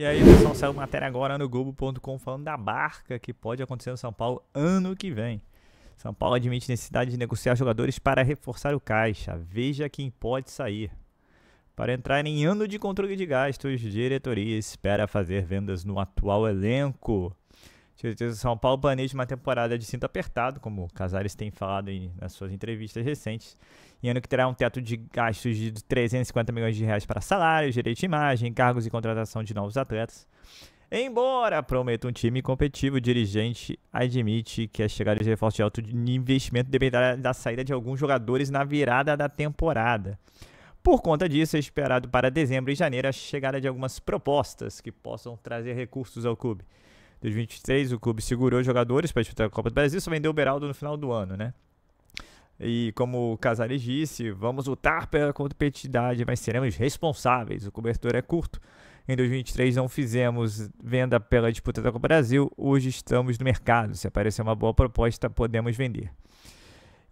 E aí, pessoal, saiu matéria agora no Globo.com falando da barca que pode acontecer no São Paulo ano que vem. São Paulo admite necessidade de negociar jogadores para reforçar o caixa. Veja quem pode sair. Para entrar em ano de controle de gastos, diretoria espera fazer vendas no atual elenco. O São Paulo planeja uma temporada de cinto apertado, como o Casares tem falado em, nas suas entrevistas recentes, em ano que terá um teto de gastos de 350 milhões de reais para salários, direito de imagem, cargos e contratação de novos atletas. Embora prometa um time competitivo, o dirigente admite que a chegada de reforços de alto investimento dependerá da saída de alguns jogadores na virada da temporada. Por conta disso, é esperado para dezembro e janeiro a chegada de algumas propostas que possam trazer recursos ao clube. 2023, o clube segurou jogadores para disputar a Copa do Brasil, só vendeu o Beraldo no final do ano, né? E como o Casares disse, vamos lutar pela competitividade, mas seremos responsáveis. O cobertor é curto. Em 2023 não fizemos venda pela disputa da Copa do Brasil, hoje estamos no mercado. Se aparecer uma boa proposta, podemos vender.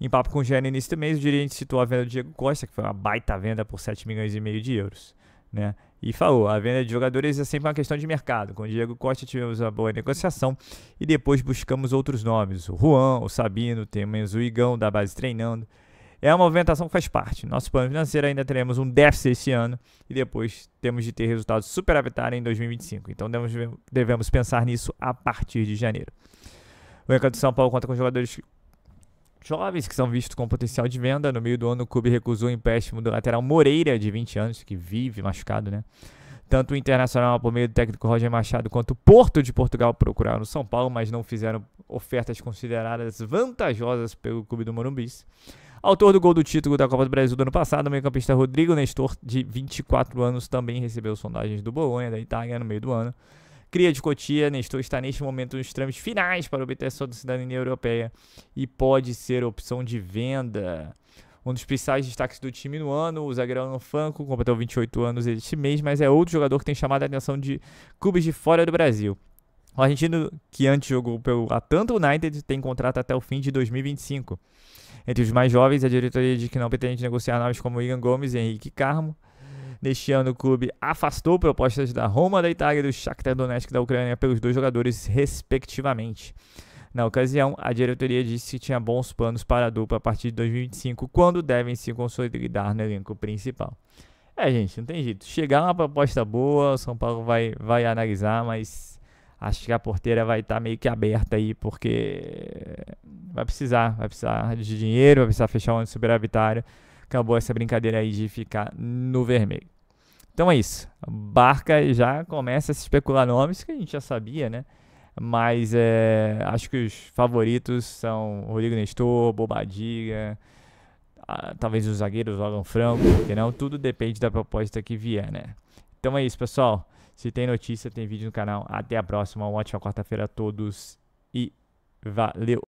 Em papo com o Jean no início do mês, o dirigente citou a venda do Diego Costa, que foi uma baita venda por 7 milhões e meio de euros. Né? e falou: a venda de jogadores é sempre uma questão de mercado. Com o Diego Costa tivemos uma boa negociação e depois buscamos outros nomes: o Juan, o Sabino, temos o Igão da base treinando. É uma movimentação que faz parte. Nosso plano financeiro ainda teremos um déficit esse ano e depois temos de ter resultados superavitários em 2025. Então devemos, devemos pensar nisso a partir de janeiro. O mercado de São Paulo conta com jogadores jovens que são vistos com potencial de venda. No meio do ano, o clube recusou o empréstimo do lateral Moreira, de 20 anos, que vive machucado, né? Tanto o Internacional, por meio do técnico Roger Machado, quanto o Porto de Portugal procuraram o São Paulo, mas não fizeram ofertas consideradas vantajosas pelo clube do Morumbi. Autor do gol do título da Copa do Brasil do ano passado, o meio-campista Rodrigo Nestor, de 24 anos, também recebeu sondagens do Bolonha, da Itália, no meio do ano. Cria de Cotia, Nestor né? está neste momento nos trâmites finais para obter sua cidadania europeia e pode ser opção de venda. Um dos principais destaques do time no ano, o zagueirão Franco, completou 28 anos este mês, mas é outro jogador que tem chamado a atenção de clubes de fora do Brasil. O argentino, que antes jogou pelo Atlanta United, tem contrato até o fim de 2025. Entre os mais jovens, a diretoria diz que não pretende negociar nomes como Igan Gomes e Henrique Carmo, Neste ano, o clube afastou propostas da Roma, da Itália e do Shakhtar Donetsk da Ucrânia pelos dois jogadores, respectivamente. Na ocasião, a diretoria disse que tinha bons planos para a dupla a partir de 2025, quando devem se consolidar no elenco principal. É, gente, não tem jeito. Chegar é uma proposta boa, o São Paulo vai, vai analisar, mas acho que a porteira vai estar tá meio que aberta aí, porque vai precisar, vai precisar de dinheiro, vai precisar fechar um superavitário acabou essa brincadeira aí de ficar no vermelho. Então é isso. Barca já começa a se especular nomes que a gente já sabia, né? Mas é, acho que os favoritos são Rodrigo Nestor, Bobadiga, talvez os zagueiros, Logan Franco, porque não, tudo depende da proposta que vier, né? Então é isso, pessoal. Se tem notícia, tem vídeo no canal. Até a próxima. Uma ótima quarta-feira a todos e valeu!